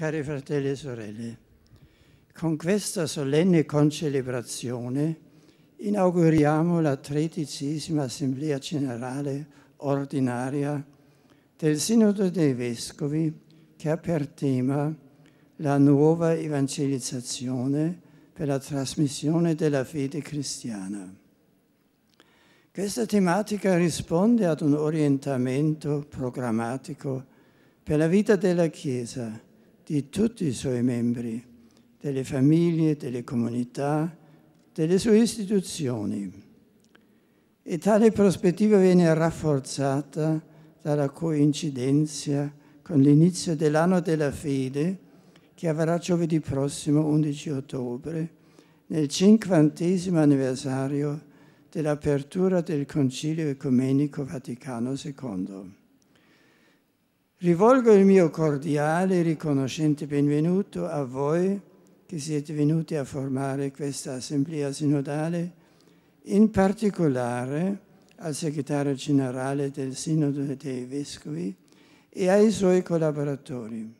Cari fratelli e sorelle, con questa solenne concelebrazione inauguriamo la tredicesima Assemblea Generale Ordinaria del Sinodo dei Vescovi che ha per tema la nuova evangelizzazione per la trasmissione della fede cristiana. Questa tematica risponde ad un orientamento programmatico per la vita della Chiesa di tutti i suoi membri, delle famiglie, delle comunità, delle sue istituzioni. E tale prospettiva viene rafforzata dalla coincidenza con l'inizio dell'anno della fede che avrà giovedì prossimo 11 ottobre, nel cinquantesimo anniversario dell'apertura del Concilio Ecumenico Vaticano II. Rivolgo il mio cordiale e riconoscente benvenuto a voi che siete venuti a formare questa assemblea sinodale, in particolare al segretario generale del Sinodo dei Vescovi e ai suoi collaboratori.